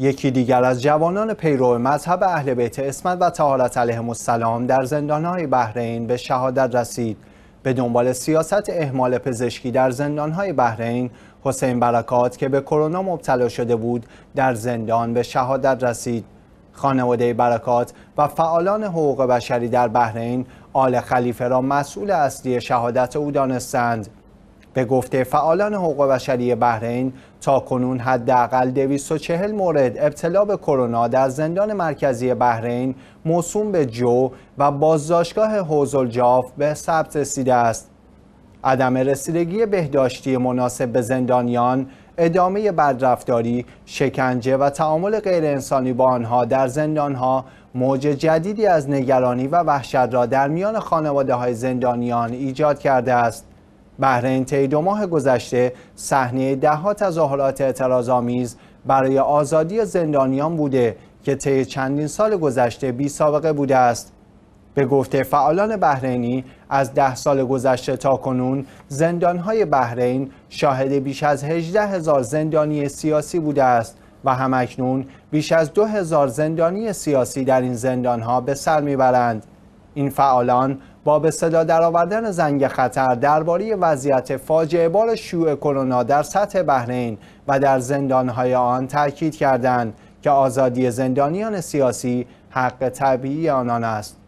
یکی دیگر از جوانان پیرو مذهب اهل بیت اسمت و تهارت علیه السلام در زندانهای بحرین به شهادت رسید به دنبال سیاست احمال پزشکی در زندانهای بحرین حسین برکات که به کرونا مبتلا شده بود در زندان به شهادت رسید خانواده برکات و فعالان حقوق بشری در بحرین آل خلیفه را مسئول اصلی شهادت او دانستند به گفته فعالان حقوق بشری بحرین تا کنون حداقل 240 مورد ابتلا به کرونا در زندان مرکزی بحرین موسوم به جو و بازداشتگاه حوزل جاف به ثبت رسیده است. عدم رسیدگی بهداشتی مناسب به زندانیان، ادامه بدرفتاری، شکنجه و تعامل غیرانسانی با آنها در زندانها موج جدیدی از نگرانی و وحشت را در میان خانواده های زندانیان ایجاد کرده است. بهرین طی دو ماه گذشته صحنه دهها تظاهرات اعتراضآمیز برای آزادی زندانیان بوده که طی چندین سال گذشته بی سابقه بوده است به گفته فعالان بحرینی از ده سال گذشته تا کنون زندانهای بحرین شاهد بیش از هجده هزار زندانی سیاسی بوده است و همکنون بیش از دو هزار زندانی سیاسی در این زندانها به سر میبرند این فعالان با به صدا درآوردن زنگ خطر درباره وضعیت فاجعه بار شیوع کرونا در سطح بحرین و در زندانهای آن تاکید کردند که آزادی زندانیان سیاسی حق طبیعی آنان است